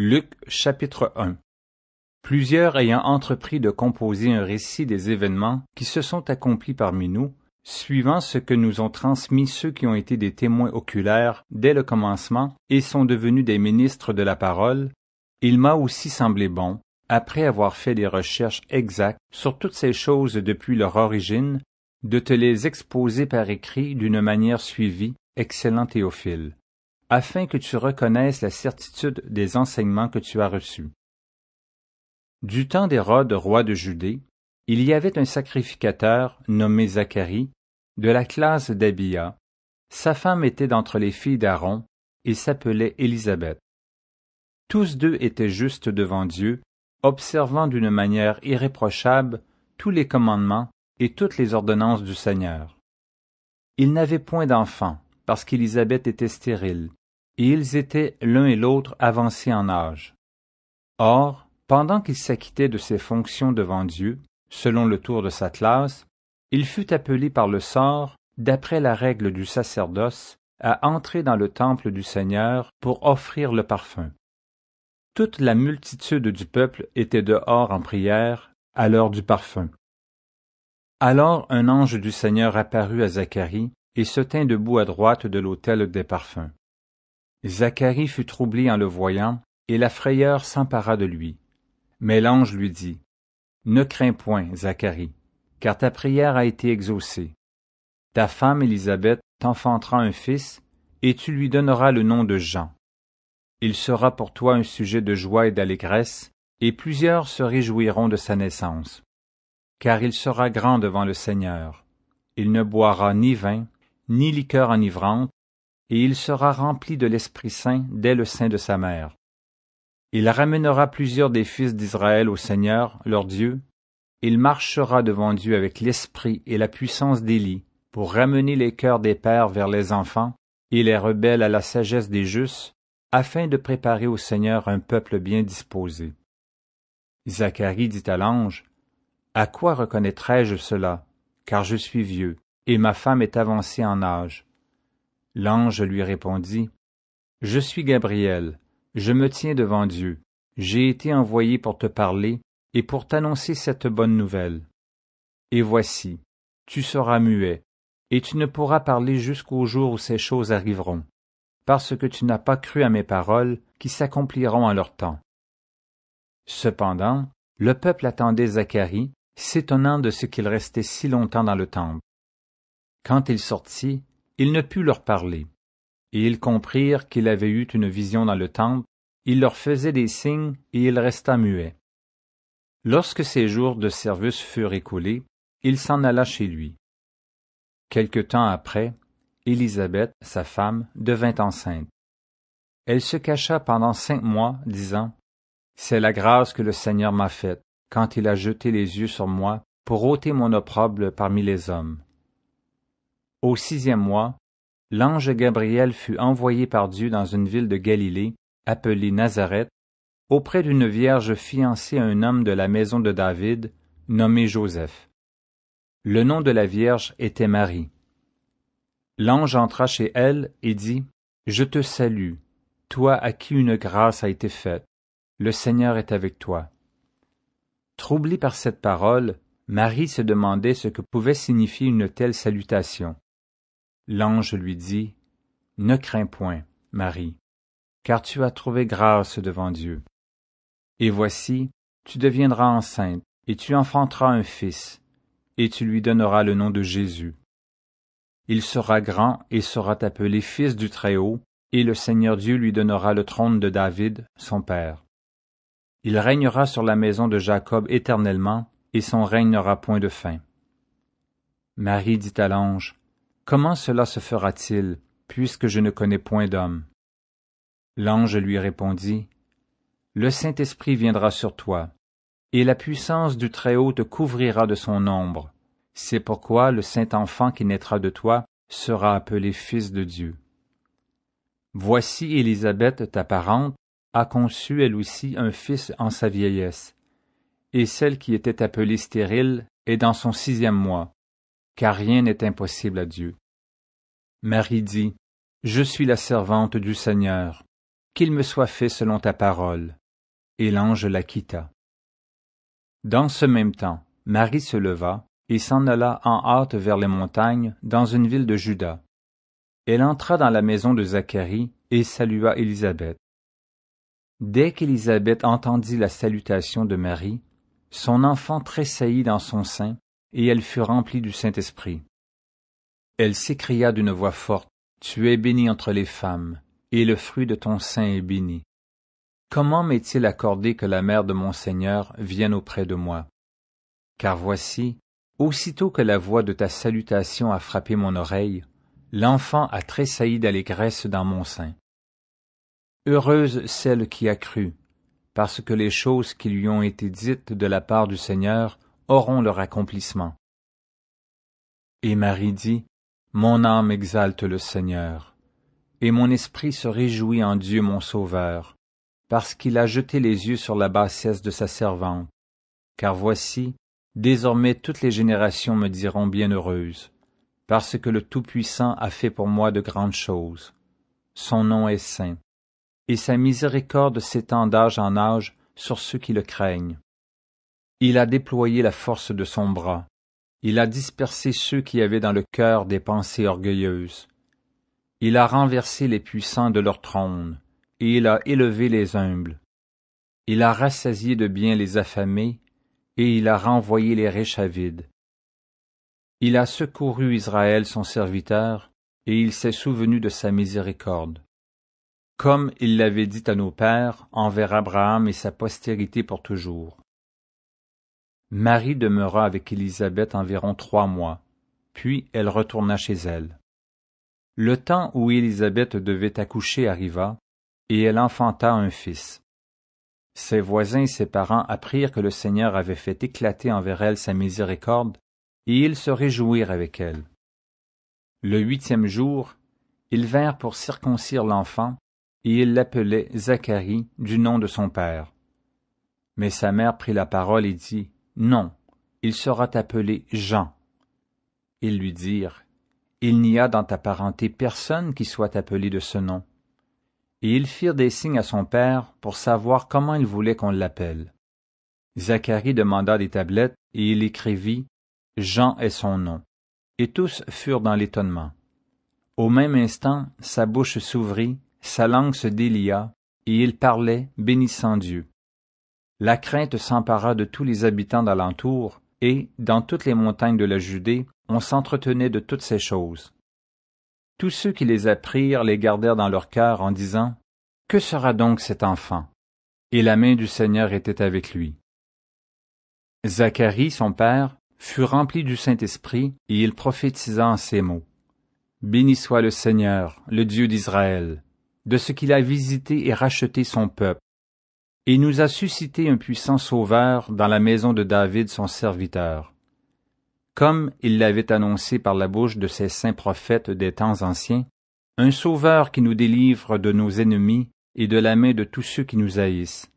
Luc chapitre 1 Plusieurs ayant entrepris de composer un récit des événements qui se sont accomplis parmi nous, suivant ce que nous ont transmis ceux qui ont été des témoins oculaires dès le commencement et sont devenus des ministres de la parole, il m'a aussi semblé bon, après avoir fait des recherches exactes sur toutes ces choses depuis leur origine, de te les exposer par écrit d'une manière suivie, excellent Théophile afin que tu reconnaisses la certitude des enseignements que tu as reçus. Du temps d'Hérode, roi de Judée, il y avait un sacrificateur nommé Zacharie, de la classe d'Abia. Sa femme était d'entre les filles d'Aaron et s'appelait Élisabeth. Tous deux étaient justes devant Dieu, observant d'une manière irréprochable tous les commandements et toutes les ordonnances du Seigneur. Ils n'avaient point d'enfants, parce qu'Élisabeth était stérile, et ils étaient l'un et l'autre avancés en âge. Or, pendant qu'il s'acquittait de ses fonctions devant Dieu, selon le tour de sa classe, il fut appelé par le sort, d'après la règle du sacerdoce, à entrer dans le temple du Seigneur pour offrir le parfum. Toute la multitude du peuple était dehors en prière à l'heure du parfum. Alors un ange du Seigneur apparut à Zacharie et se tint debout à droite de l'autel des parfums. Zacharie fut troublé en le voyant, et la frayeur s'empara de lui. Mais l'ange lui dit, Ne crains point, Zacharie, car ta prière a été exaucée. Ta femme Élisabeth t'enfantera un fils, et tu lui donneras le nom de Jean. Il sera pour toi un sujet de joie et d'allégresse, et plusieurs se réjouiront de sa naissance. Car il sera grand devant le Seigneur. Il ne boira ni vin, ni liqueur enivrante, et il sera rempli de l'Esprit Saint dès le sein de sa mère. Il ramènera plusieurs des fils d'Israël au Seigneur, leur Dieu. Il marchera devant Dieu avec l'esprit et la puissance d'Élie pour ramener les cœurs des pères vers les enfants et les rebelles à la sagesse des justes, afin de préparer au Seigneur un peuple bien disposé. Zacharie dit à l'ange, À quoi reconnaîtrai-je cela? Car je suis vieux, et ma femme est avancée en âge. L'ange lui répondit, Je suis Gabriel, je me tiens devant Dieu, j'ai été envoyé pour te parler et pour t'annoncer cette bonne nouvelle. Et voici, tu seras muet, et tu ne pourras parler jusqu'au jour où ces choses arriveront, parce que tu n'as pas cru à mes paroles qui s'accompliront en leur temps. Cependant, le peuple attendait Zacharie, s'étonnant de ce qu'il restait si longtemps dans le temple. Quand il sortit, il ne put leur parler. Et ils comprirent qu'il avait eu une vision dans le temple, il leur faisait des signes et il resta muet. Lorsque ses jours de service furent écoulés, il s'en alla chez lui. Quelque temps après, Élisabeth, sa femme, devint enceinte. Elle se cacha pendant cinq mois, disant C'est la grâce que le Seigneur m'a faite quand il a jeté les yeux sur moi pour ôter mon opprobre parmi les hommes. Au sixième mois, l'ange Gabriel fut envoyé par Dieu dans une ville de Galilée, appelée Nazareth, auprès d'une vierge fiancée à un homme de la maison de David, nommé Joseph. Le nom de la vierge était Marie. L'ange entra chez elle et dit, Je te salue, toi à qui une grâce a été faite, le Seigneur est avec toi. Troublée par cette parole, Marie se demandait ce que pouvait signifier une telle salutation. L'ange lui dit, Ne crains point, Marie, car tu as trouvé grâce devant Dieu. Et voici, tu deviendras enceinte, et tu enfanteras un fils, et tu lui donneras le nom de Jésus. Il sera grand et sera appelé Fils du Très-Haut, et le Seigneur Dieu lui donnera le trône de David, son père. Il régnera sur la maison de Jacob éternellement, et son règne n'aura point de fin. Marie dit à l'ange, Comment cela se fera-t-il, puisque je ne connais point d'homme L'ange lui répondit, Le Saint-Esprit viendra sur toi, et la puissance du Très-Haut te couvrira de son ombre. C'est pourquoi le Saint-Enfant qui naîtra de toi sera appelé Fils de Dieu. Voici Élisabeth, ta parente, a conçu elle aussi un fils en sa vieillesse, et celle qui était appelée stérile est dans son sixième mois, car rien n'est impossible à Dieu. Marie dit, Je suis la servante du Seigneur, qu'il me soit fait selon ta parole. Et l'ange la quitta. Dans ce même temps, Marie se leva et s'en alla en hâte vers les montagnes, dans une ville de Juda. Elle entra dans la maison de Zacharie et salua Élisabeth. Dès qu'Élisabeth entendit la salutation de Marie, son enfant tressaillit dans son sein et elle fut remplie du Saint-Esprit. Elle s'écria d'une voix forte, Tu es bénie entre les femmes, et le fruit de ton sein est béni. Comment m'est-il accordé que la mère de mon Seigneur vienne auprès de moi Car voici, aussitôt que la voix de ta salutation a frappé mon oreille, l'enfant a tressailli d'allégresse dans mon sein. Heureuse celle qui a cru, parce que les choses qui lui ont été dites de la part du Seigneur auront leur accomplissement. Et Marie dit, Mon âme exalte le Seigneur, et mon esprit se réjouit en Dieu mon Sauveur, parce qu'il a jeté les yeux sur la bassesse de sa servante. Car voici, désormais toutes les générations me diront bienheureuse, parce que le Tout-Puissant a fait pour moi de grandes choses. Son nom est saint, et sa miséricorde s'étend d'âge en âge sur ceux qui le craignent. Il a déployé la force de son bras. Il a dispersé ceux qui avaient dans le cœur des pensées orgueilleuses. Il a renversé les puissants de leur trône, et il a élevé les humbles. Il a rassasié de bien les affamés, et il a renvoyé les riches à vide. Il a secouru Israël son serviteur, et il s'est souvenu de sa miséricorde. Comme il l'avait dit à nos pères, envers Abraham et sa postérité pour toujours. Marie demeura avec Élisabeth environ trois mois, puis elle retourna chez elle. Le temps où Élisabeth devait accoucher arriva, et elle enfanta un fils. Ses voisins et ses parents apprirent que le Seigneur avait fait éclater envers elle sa miséricorde, et ils se réjouirent avec elle. Le huitième jour, ils vinrent pour circoncire l'enfant, et ils l'appelaient Zacharie du nom de son père. Mais sa mère prit la parole et dit, non, il sera appelé Jean. Ils lui dirent, Il n'y a dans ta parenté personne qui soit appelé de ce nom. Et ils firent des signes à son père pour savoir comment il voulait qu'on l'appelle. Zacharie demanda des tablettes, et il écrivit, Jean est son nom. Et tous furent dans l'étonnement. Au même instant, sa bouche s'ouvrit, sa langue se délia, et il parlait, bénissant Dieu. La crainte s'empara de tous les habitants d'alentour, et, dans toutes les montagnes de la Judée, on s'entretenait de toutes ces choses. Tous ceux qui les apprirent les gardèrent dans leur cœur en disant Que sera donc cet enfant Et la main du Seigneur était avec lui. Zacharie, son père, fut rempli du Saint-Esprit, et il prophétisa en ces mots Béni soit le Seigneur, le Dieu d'Israël, de ce qu'il a visité et racheté son peuple et nous a suscité un puissant sauveur dans la maison de David son serviteur, comme il l'avait annoncé par la bouche de ses saints prophètes des temps anciens, un sauveur qui nous délivre de nos ennemis et de la main de tous ceux qui nous haïssent.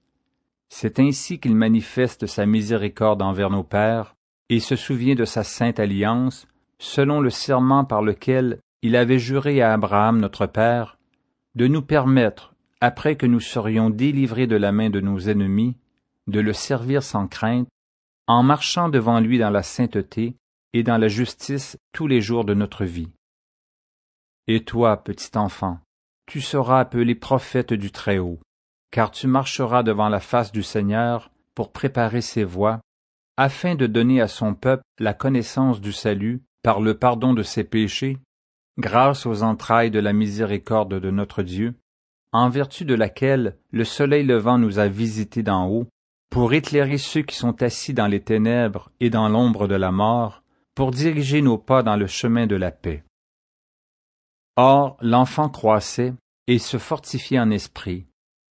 C'est ainsi qu'il manifeste sa miséricorde envers nos pères et se souvient de sa sainte alliance, selon le serment par lequel il avait juré à Abraham notre Père, de nous permettre, après que nous serions délivrés de la main de nos ennemis, de le servir sans crainte, en marchant devant lui dans la sainteté et dans la justice tous les jours de notre vie. Et toi, petit enfant, tu seras appelé prophète du Très-Haut, car tu marcheras devant la face du Seigneur pour préparer ses voies, afin de donner à son peuple la connaissance du salut par le pardon de ses péchés, grâce aux entrailles de la miséricorde de notre Dieu, en vertu de laquelle le soleil levant nous a visités d'en haut, pour éclairer ceux qui sont assis dans les ténèbres et dans l'ombre de la mort, pour diriger nos pas dans le chemin de la paix. Or l'enfant croissait et se fortifiait en esprit,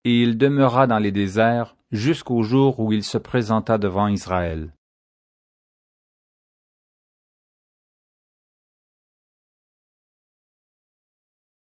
et il demeura dans les déserts jusqu'au jour où il se présenta devant Israël.